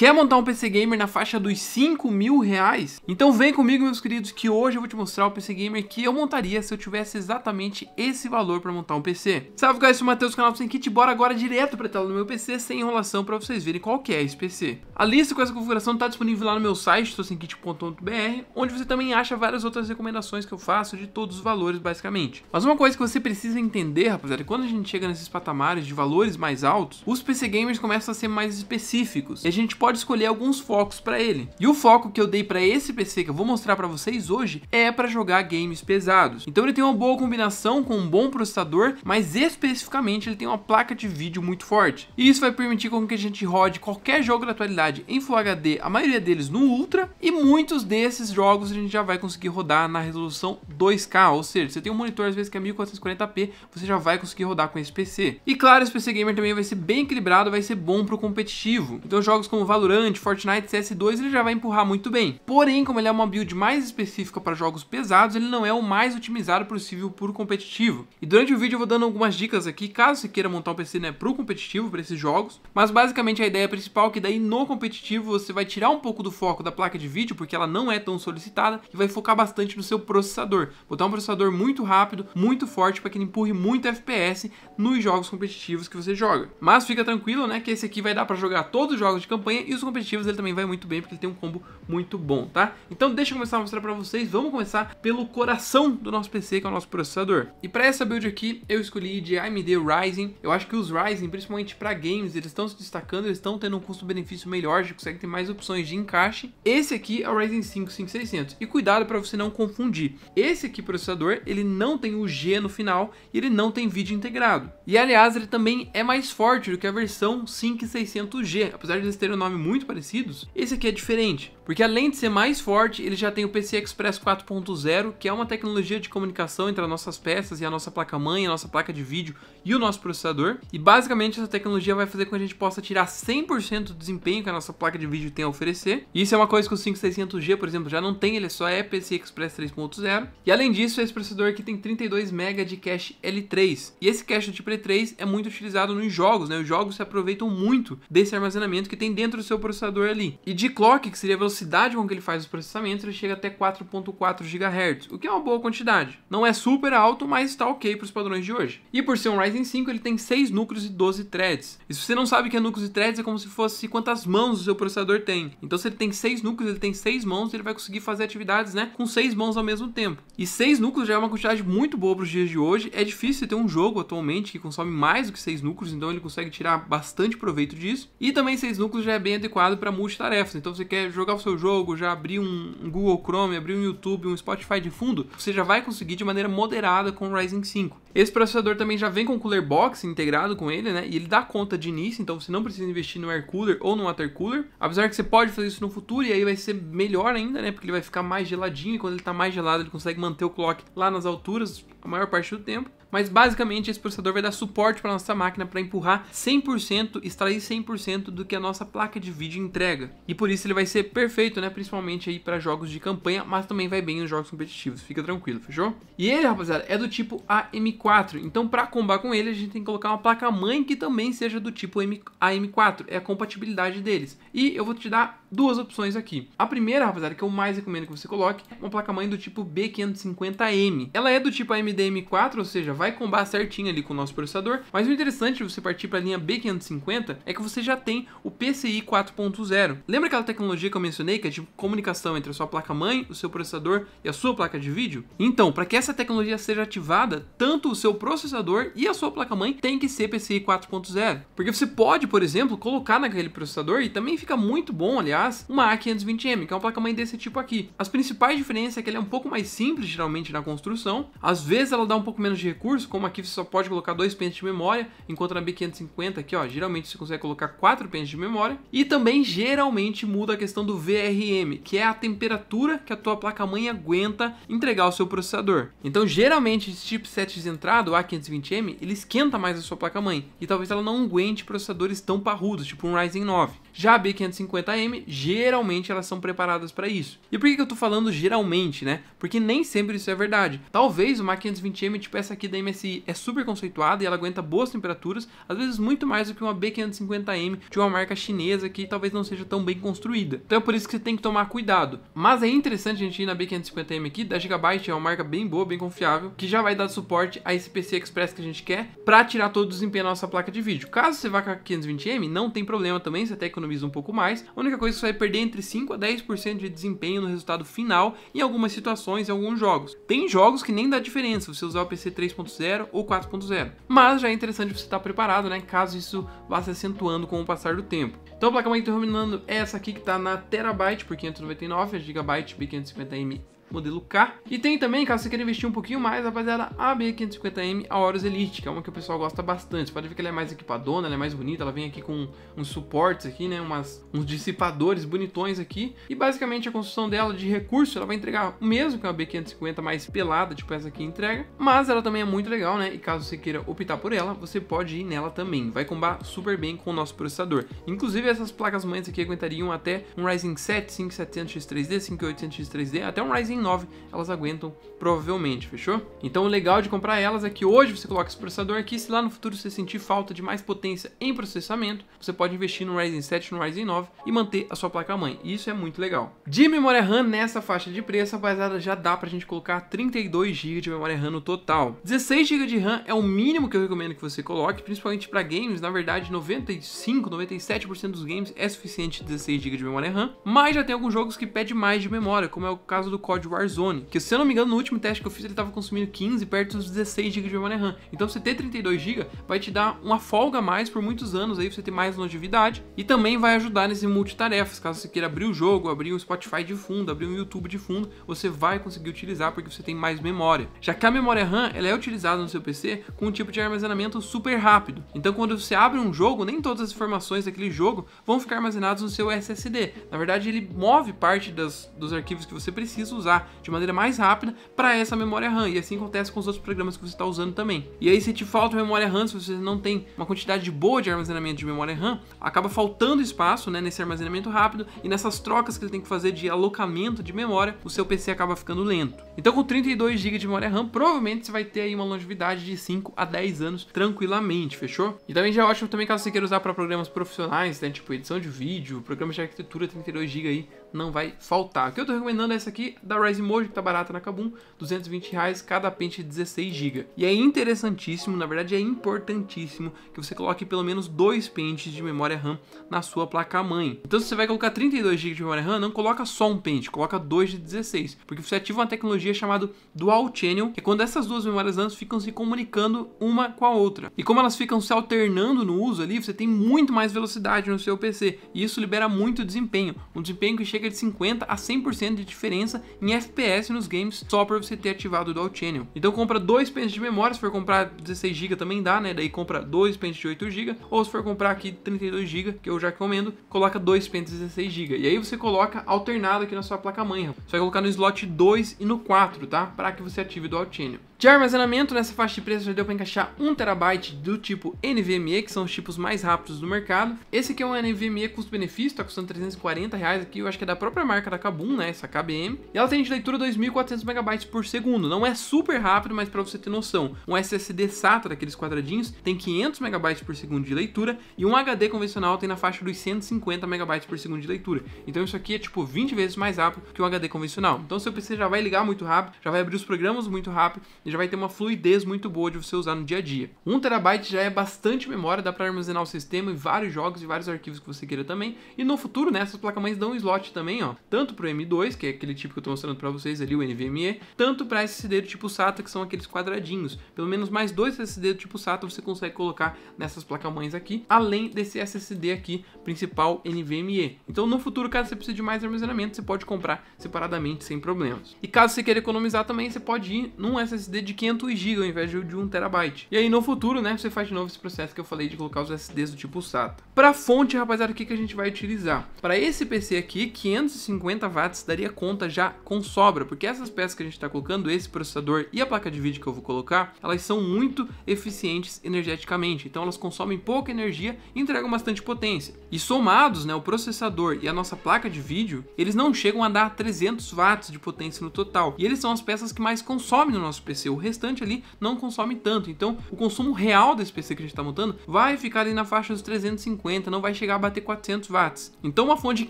Quer montar um PC Gamer na faixa dos 5 mil reais? Então vem comigo, meus queridos, que hoje eu vou te mostrar o PC Gamer que eu montaria se eu tivesse exatamente esse valor para montar um PC. Salve, guys, sou o Matheus, canal Sem Kit, bora agora direto para a tela do meu PC, sem enrolação, para vocês verem qual que é esse PC. A lista com essa configuração está disponível lá no meu site, tossenkit.com.br, onde você também acha várias outras recomendações que eu faço de todos os valores, basicamente. Mas uma coisa que você precisa entender, rapaziada, é quando a gente chega nesses patamares de valores mais altos, os PC Gamers começam a ser mais específicos, e a gente pode pode escolher alguns focos para ele. E o foco que eu dei para esse PC que eu vou mostrar para vocês hoje é para jogar games pesados. Então ele tem uma boa combinação com um bom processador, mas especificamente ele tem uma placa de vídeo muito forte. E isso vai permitir com que a gente rode qualquer jogo da atualidade em Full HD, a maioria deles no Ultra, e muitos desses jogos a gente já vai conseguir rodar na resolução 2K, ou seja, você tem um monitor às vezes que é 1440p, você já vai conseguir rodar com esse PC. E claro, esse PC Gamer também vai ser bem equilibrado, vai ser bom para o competitivo. Então jogos como Valor Valorant, Fortnite, CS2, ele já vai empurrar muito bem. Porém, como ele é uma build mais específica para jogos pesados, ele não é o mais otimizado possível para o competitivo. E durante o vídeo eu vou dando algumas dicas aqui, caso você queira montar um PC né, para o competitivo, para esses jogos. Mas basicamente a ideia principal é que daí no competitivo você vai tirar um pouco do foco da placa de vídeo, porque ela não é tão solicitada, e vai focar bastante no seu processador. Botar um processador muito rápido, muito forte, para que ele empurre muito FPS nos jogos competitivos que você joga. Mas fica tranquilo, né, que esse aqui vai dar para jogar todos os jogos de campanha e os competitivos ele também vai muito bem, porque ele tem um combo muito bom, tá? Então deixa eu começar a mostrar pra vocês, vamos começar pelo coração do nosso PC, que é o nosso processador. E pra essa build aqui, eu escolhi de AMD Ryzen, eu acho que os Ryzen, principalmente pra games, eles estão se destacando, eles estão tendo um custo-benefício melhor, gente consegue ter mais opções de encaixe. Esse aqui é o Ryzen 5 5600, e cuidado pra você não confundir. Esse aqui, processador, ele não tem o G no final, e ele não tem vídeo integrado. E aliás, ele também é mais forte do que a versão 5600G, apesar de eles terem o um nome muito parecidos, esse aqui é diferente, porque além de ser mais forte, ele já tem o PCI Express 4.0, que é uma tecnologia de comunicação entre as nossas peças e a nossa placa-mãe, a nossa placa de vídeo e o nosso processador, e basicamente essa tecnologia vai fazer com que a gente possa tirar 100% do desempenho que a nossa placa de vídeo tem a oferecer, e isso é uma coisa que o 5600G, por exemplo, já não tem, ele é só é PCI Express 3.0, e além disso, é esse processador aqui tem 32 MB de cache L3, e esse cache tipo L3 é muito utilizado nos jogos, né? Os jogos se aproveitam muito desse armazenamento que tem dentro o seu processador ali. E de clock, que seria a velocidade com que ele faz os processamentos, ele chega até 4.4 GHz, o que é uma boa quantidade. Não é super alto, mas está ok para os padrões de hoje. E por ser um Ryzen 5, ele tem 6 núcleos e 12 threads. E se você não sabe que é núcleos e threads, é como se fosse quantas mãos o seu processador tem. Então se ele tem 6 núcleos, ele tem 6 mãos, ele vai conseguir fazer atividades né, com 6 mãos ao mesmo tempo. E 6 núcleos já é uma quantidade muito boa para os dias de hoje. É difícil ter um jogo atualmente que consome mais do que 6 núcleos, então ele consegue tirar bastante proveito disso. E também 6 núcleos já é bem bem adequado para multitarefas. Então você quer jogar o seu jogo, já abrir um Google Chrome, abrir um YouTube, um Spotify de fundo, você já vai conseguir de maneira moderada com o Ryzen 5. Esse processador também já vem com cooler box integrado com ele, né? E ele dá conta de início, então você não precisa investir no air cooler ou no water cooler. Apesar que você pode fazer isso no futuro e aí vai ser melhor ainda, né? Porque ele vai ficar mais geladinho e quando ele tá mais gelado, ele consegue manter o clock lá nas alturas a maior parte do tempo mas basicamente esse processador vai dar suporte para nossa máquina para empurrar 100%, extrair 100% do que a nossa placa de vídeo entrega. E por isso ele vai ser perfeito, né, principalmente aí para jogos de campanha, mas também vai bem nos jogos competitivos, fica tranquilo, fechou? E ele, rapaziada, é do tipo AM4, então para combar com ele a gente tem que colocar uma placa mãe que também seja do tipo AM4, é a compatibilidade deles. E eu vou te dar duas opções aqui. A primeira, rapaziada, que eu mais recomendo que você coloque, é uma placa mãe do tipo B550M. Ela é do tipo AMD M4, ou seja, vai combar certinho ali com o nosso processador, mas o interessante de você partir para a linha B550 é que você já tem o PCI 4.0. Lembra aquela tecnologia que eu mencionei, que é de comunicação entre a sua placa-mãe, o seu processador e a sua placa de vídeo? Então, para que essa tecnologia seja ativada, tanto o seu processador e a sua placa-mãe tem que ser PCI 4.0, porque você pode, por exemplo, colocar naquele processador, e também fica muito bom, aliás, uma A520M, que é uma placa-mãe desse tipo aqui. As principais diferenças é que ele é um pouco mais simples, geralmente, na construção, às vezes ela dá um pouco menos de recurso, recurso, como aqui você só pode colocar dois pentes de memória, enquanto na B550 aqui, ó, geralmente você consegue colocar quatro pentes de memória. E também geralmente muda a questão do VRM, que é a temperatura que a tua placa-mãe aguenta entregar ao seu processador. Então, geralmente, esse chipset tipo de entrada, o A520M, ele esquenta mais a sua placa-mãe, e talvez ela não aguente processadores tão parrudos, tipo um Ryzen 9. Já a B550M, geralmente elas são preparadas para isso. E por que eu tô falando geralmente, né? Porque nem sempre isso é verdade. Talvez uma A520M, tipo essa aqui da MSI assim, é super conceituada e ela aguenta boas temperaturas, às vezes muito mais do que uma B550M de uma marca chinesa que talvez não seja tão bem construída. Então é por isso que você tem que tomar cuidado. Mas é interessante a gente ir na B550M aqui, da Gigabyte é uma marca bem boa, bem confiável, que já vai dar suporte a esse PC Express que a gente quer para tirar todo o desempenho da nossa placa de vídeo. Caso você vá com a 520M, não tem problema também, você até economiza um pouco mais. A única coisa é que você vai perder entre 5 a 10% de desempenho no resultado final em algumas situações, em alguns jogos. Tem jogos que nem dá diferença você usar o PC 3.5 3.0 ou 4.0. Mas já é interessante você estar preparado, né? Caso isso vá se acentuando com o passar do tempo. Então a placa mãe tá terminando é essa aqui que está na terabyte por 599, a gigabyte B550M modelo K. E tem também, caso você queira investir um pouquinho mais, rapaziada, a B550M Aorus Elite, que é uma que o pessoal gosta bastante. Você pode ver que ela é mais equipadona, ela é mais bonita, ela vem aqui com uns suportes aqui, né, umas, uns dissipadores bonitões aqui. E basicamente a construção dela de recurso, ela vai entregar o mesmo que uma B550 mais pelada, tipo essa aqui entrega, mas ela também é muito legal, né, e caso você queira optar por ela, você pode ir nela também. Vai combar super bem com o nosso processador. Inclusive essas placas mães aqui aguentariam até um Ryzen 7 5700X3D, 5800X3D, até um Ryzen 9 elas aguentam provavelmente, fechou? Então o legal de comprar elas é que hoje você coloca esse processador aqui, se lá no futuro você sentir falta de mais potência em processamento, você pode investir no Ryzen 7, no Ryzen 9 e manter a sua placa-mãe. Isso é muito legal. De memória RAM nessa faixa de preço, rapaziada, já dá pra gente colocar 32 GB de memória RAM no total. 16 GB de RAM é o mínimo que eu recomendo que você coloque, principalmente para games, na verdade 95, 97% dos games é suficiente 16 GB de memória RAM, mas já tem alguns jogos que pede mais de memória, como é o caso do COD Warzone, que se eu não me engano no último teste que eu fiz ele estava consumindo 15 perto dos 16 GB de memória RAM. Então você ter 32 GB vai te dar uma folga a mais por muitos anos aí, você ter mais longevidade e também vai ajudar nesse multitarefas, caso você queira abrir o jogo, abrir um Spotify de fundo, abrir um YouTube de fundo, você vai conseguir utilizar porque você tem mais memória. Já que a memória RAM, ela é utilizada no seu PC com um tipo de armazenamento super rápido. Então quando você abre um jogo, nem todas as informações daquele jogo vão ficar armazenadas no seu SSD. Na verdade, ele move parte das, dos arquivos que você precisa usar de maneira mais rápida para essa memória RAM. E assim acontece com os outros programas que você está usando também. E aí, se te falta memória RAM, se você não tem uma quantidade boa de armazenamento de memória RAM, acaba faltando espaço né, nesse armazenamento rápido e nessas trocas que ele tem que fazer de alocamento de memória, o seu PC acaba ficando lento. Então, com 32 GB de memória RAM, provavelmente você vai ter aí uma longevidade de 5 a 10 anos tranquilamente, fechou? E também já é ótimo também caso você queira usar para programas profissionais, né, tipo edição de vídeo, programas de arquitetura 32 GB aí, não vai faltar. O que eu estou recomendando é essa aqui da a Rise Mojo, que tá barata na Kabum, 220 reais, cada pente 16 GB. E é interessantíssimo, na verdade é importantíssimo, que você coloque pelo menos dois pentes de memória RAM na sua placa-mãe. Então se você vai colocar 32 GB de memória RAM, não coloca só um pente, coloca dois de 16, porque você ativa uma tecnologia chamada Dual Channel, que é quando essas duas memórias RAM ficam se comunicando uma com a outra. E como elas ficam se alternando no uso ali, você tem muito mais velocidade no seu PC, e isso libera muito desempenho, um desempenho que chega de 50 a 100% de diferença em FPS nos games só para você ter ativado o Dual Channel. Então compra dois pentes de memória, se for comprar 16 GB também dá, né? Daí compra dois pentes de 8 GB, ou se for comprar aqui 32 GB, que eu já recomendo, coloca dois pentes de 16 GB. E aí você coloca alternado aqui na sua placa-mãe. Você vai colocar no slot 2 e no 4, tá? Para que você ative o Dual Channel. De armazenamento, nessa faixa de preço já deu para encaixar 1TB do tipo NVMe, que são os tipos mais rápidos do mercado. Esse aqui é um NVMe custo-benefício, tá custando 340 reais aqui, eu acho que é da própria marca da Kabum, né, essa KBM. E ela tem grande de leitura 2400 MB por segundo. Não é super rápido, mas para você ter noção, um SSD SATA daqueles quadradinhos tem 500 MB por segundo de leitura e um HD convencional tem na faixa dos 150 MB por segundo de leitura. Então isso aqui é tipo 20 vezes mais rápido que um HD convencional. Então seu PC já vai ligar muito rápido, já vai abrir os programas muito rápido e já vai ter uma fluidez muito boa de você usar no dia a dia. 1 TB já é bastante memória, dá para armazenar o sistema e vários jogos e vários arquivos que você queira também. E no futuro, né, essas placas-mães dão um slot também, ó, tanto pro M2, que é aquele tipo que eu tô mostrando mostrando para vocês ali o NVMe, tanto para SSD do tipo SATA, que são aqueles quadradinhos. Pelo menos mais dois SSD do tipo SATA você consegue colocar nessas placas-mães aqui, além desse SSD aqui principal NVMe. Então no futuro, caso você precise de mais armazenamento, você pode comprar separadamente sem problemas. E caso você queira economizar também, você pode ir num SSD de 500 GB ao invés de 1 TB. E aí no futuro, né, você faz de novo esse processo que eu falei de colocar os SSDs do tipo SATA. Para fonte, rapaziada, o que, que a gente vai utilizar? Para esse PC aqui, 550 watts daria conta já com sobra, porque essas peças que a gente está colocando, esse processador e a placa de vídeo que eu vou colocar, elas são muito eficientes energeticamente, então elas consomem pouca energia e entregam bastante potência. E somados, né, o processador e a nossa placa de vídeo, eles não chegam a dar 300 watts de potência no total, e eles são as peças que mais consomem no nosso PC, o restante ali não consome tanto, então o consumo real desse PC que a gente está montando vai ficar ali na faixa dos 350, não vai chegar a bater 400 watts. Então uma fonte de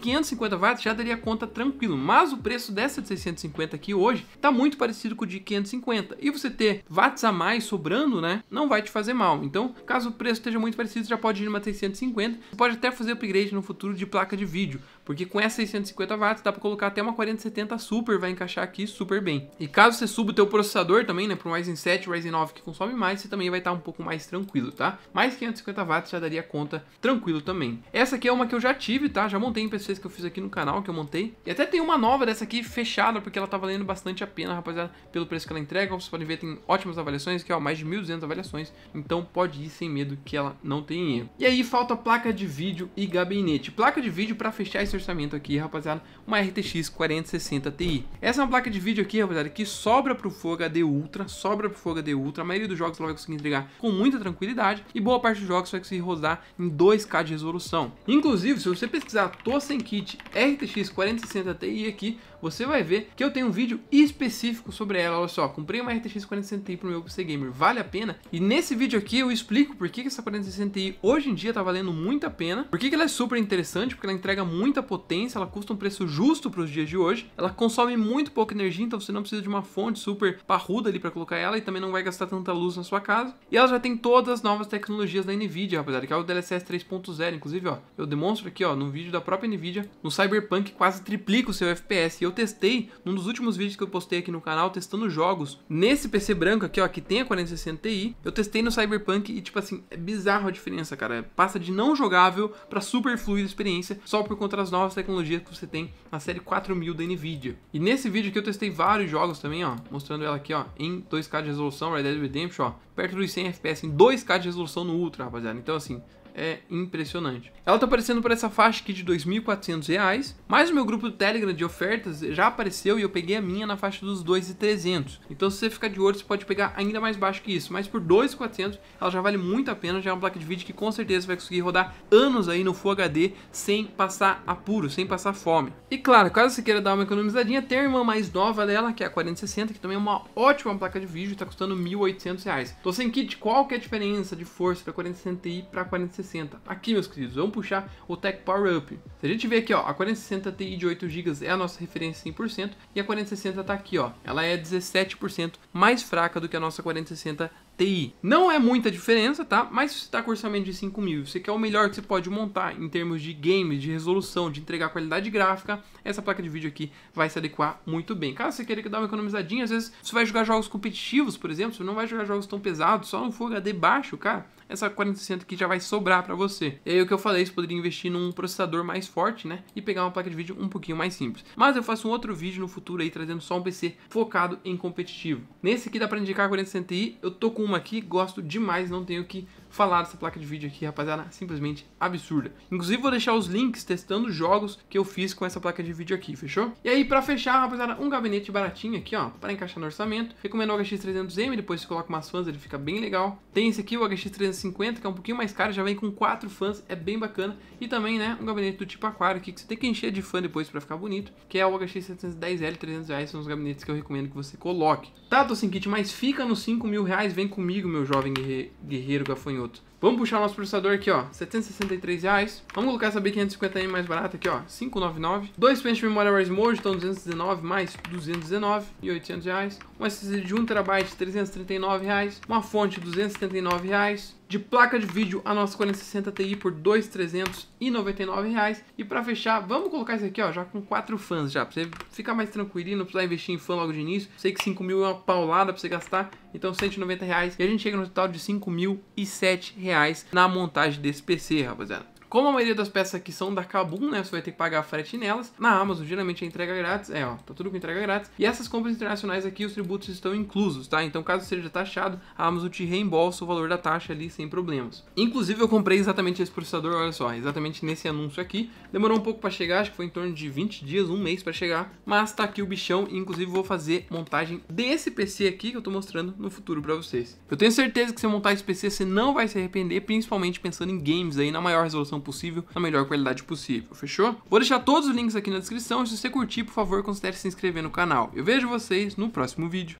550 watts já daria conta tranquilo, mas o preço dessa de 650 aqui hoje está muito parecido com o de 550. E você ter watts a mais sobrando, né? Não vai te fazer mal. Então, caso o preço esteja muito parecido, já pode ir numa 650. Você pode até fazer upgrade no futuro de placa de vídeo, porque com essa 650 watts dá para colocar até uma 4070 Super, vai encaixar aqui super bem. E caso você suba o teu processador também, né, para um Ryzen 7, Ryzen 9 que consome mais, você também vai estar tá um pouco mais tranquilo, tá? Mais 550 watts já daria conta tranquilo também. Essa aqui é uma que eu já tive, tá? Já montei em PCs que eu fiz aqui no canal, que eu montei. E até tem uma nova dessa aqui fechada porque ela tá valendo bastante a pena, rapaziada, pelo preço que ela entrega. Como vocês podem ver, tem ótimas avaliações, que é mais de 1.200 avaliações. Então pode ir sem medo que ela não tem erro. E aí falta placa de vídeo e gabinete. Placa de vídeo para fechar esse orçamento aqui, rapaziada, uma RTX 4060 Ti. Essa é uma placa de vídeo aqui, rapaziada, que sobra pro Full HD Ultra, sobra pro Full HD Ultra. A maioria dos jogos ela vai conseguir entregar com muita tranquilidade e boa parte dos jogos vai conseguir rodar em 2K de resolução. Inclusive, se você pesquisar tossem Kit RTX 4060 Ti aqui, você vai ver que eu tenho um vídeo específico sobre ela. Olha só, comprei uma RTX 4060 Ti pro meu PC Gamer, vale a pena? E nesse vídeo aqui eu explico por que, essa 4060 Ti hoje em dia tá valendo muito a pena, por que, que ela é super interessante, porque ela entrega muita potência, ela custa um preço justo para os dias de hoje, ela consome muito pouca energia, então você não precisa de uma fonte super parruda ali para colocar ela e também não vai gastar tanta luz na sua casa. E ela já tem todas as novas tecnologias da NVIDIA, rapaziada, que é o DLSS 3.0, inclusive, ó, eu demonstro aqui, ó, no vídeo da própria NVIDIA, no Cyberpunk quase triplica o seu FPS e eu eu testei num dos últimos vídeos que eu postei aqui no canal, testando jogos. Nesse PC branco aqui, ó, que tem a 4060 Ti, eu testei no Cyberpunk e, tipo assim, é bizarro a diferença, cara. Passa de não jogável para super fluida experiência, só por conta das novas tecnologias que você tem na série 4000 da NVIDIA. E nesse vídeo aqui eu testei vários jogos também, ó, mostrando ela aqui, ó, em 2K de resolução, Red Dead Redemption, ó, perto dos 100 FPS, em 2K de resolução no Ultra, rapaziada. Então, assim, é impressionante. Ela tá aparecendo por essa faixa aqui de R$ 2.400, mas o meu grupo do Telegram de ofertas já apareceu e eu peguei a minha na faixa dos 2.300. Então se você ficar de olho, você pode pegar ainda mais baixo que isso, mas por 2.400 ela já vale muito a pena, já é uma placa de vídeo que com certeza vai conseguir rodar anos aí no Full HD sem passar apuro, sem passar fome. E claro, caso você queira dar uma economizadinha, tem a irmã mais nova dela, que é a 4060, que também é uma ótima placa de vídeo, tá custando R$ 1.800. Tô sem kit, qual que é a diferença de força para 4060 Ti para 4060? 4060. Aqui, meus queridos, vamos puxar o Tech Power Up. Se a gente ver aqui, ó, a 4060 Ti de 8 GB é a nossa referência 100% e a 4060 tá aqui, ó. Ela é 17% mais fraca do que a nossa 4060 Ti. Não é muita diferença, tá? Mas se você tá com orçamento de 5 mil, você quer é o melhor que você pode montar em termos de games, de resolução, de entregar qualidade gráfica, essa placa de vídeo aqui vai se adequar muito bem. Caso você queira dar uma economizadinha, às vezes você vai jogar jogos competitivos, por exemplo, você não vai jogar jogos tão pesados, só no Full HD baixo, cara essa 4060 aqui já vai sobrar para você. E aí o que eu falei, você poderia investir num processador mais forte, né? E pegar uma placa de vídeo um pouquinho mais simples. Mas eu faço um outro vídeo no futuro aí, trazendo só um PC focado em competitivo. Nesse aqui dá para indicar a 4060 Ti, eu tô com uma aqui, gosto demais, não tenho que falar dessa placa de vídeo aqui, rapaziada, simplesmente absurda. Inclusive vou deixar os links testando jogos que eu fiz com essa placa de vídeo aqui, fechou? E aí para fechar, rapaziada, um gabinete baratinho aqui, ó, para encaixar no orçamento. Recomendo o HX 300M, depois você coloca umas fãs, ele fica bem legal. Tem esse aqui, o HX 350, que é um pouquinho mais caro, já vem com quatro fãs, é bem bacana. E também, né, um gabinete do tipo aquário aqui, que você tem que encher de fã depois para ficar bonito, que é o HX 710L, 300 reais, são os gabinetes que eu recomendo que você coloque. Tá, tô sem kit, mas fica nos 5 mil reais, vem comigo, meu jovem guerreiro gafanhoto minuto. Vamos puxar o nosso processador aqui, ó, 763 reais. Vamos colocar essa B550M mais barata aqui, ó, 599. Dois pentes de memória RAM hoje então 219 mais 219 e 800 reais. Um SSD de 1 TB, 339 reais. Uma fonte, 279 reais. De placa de vídeo, a nossa 4060 Ti por R$ 2.399. E para fechar, vamos colocar isso aqui, ó, já com quatro fãs já, para você ficar mais tranquilo, não precisar investir em fã logo de início. Sei que 5 mil é uma paulada para você gastar, então R$ 190,00. reais. E a gente chega no total de R$ 5.007 na montagem desse PC, rapaziada. Como a maioria das peças aqui são da Kabum, né? Você vai ter que pagar frete nelas. Na Amazon, geralmente é entrega grátis. É, ó, tá tudo com entrega grátis. E essas compras internacionais aqui, os tributos estão inclusos, tá? Então, caso seja taxado, a Amazon te reembolsa o valor da taxa ali sem problemas. Inclusive, eu comprei exatamente esse processador, olha só, exatamente nesse anúncio aqui. Demorou um pouco para chegar, acho que foi em torno de 20 dias, um mês para chegar, mas tá aqui o bichão e inclusive vou fazer montagem desse PC aqui que eu tô mostrando no futuro para vocês. Eu tenho certeza que se você montar esse PC, você não vai se arrepender, principalmente pensando em games aí na maior resolução possível, na melhor qualidade possível, fechou? Vou deixar todos os links aqui na descrição, se você curtir, por favor, considere se inscrever no canal. Eu vejo vocês no próximo vídeo.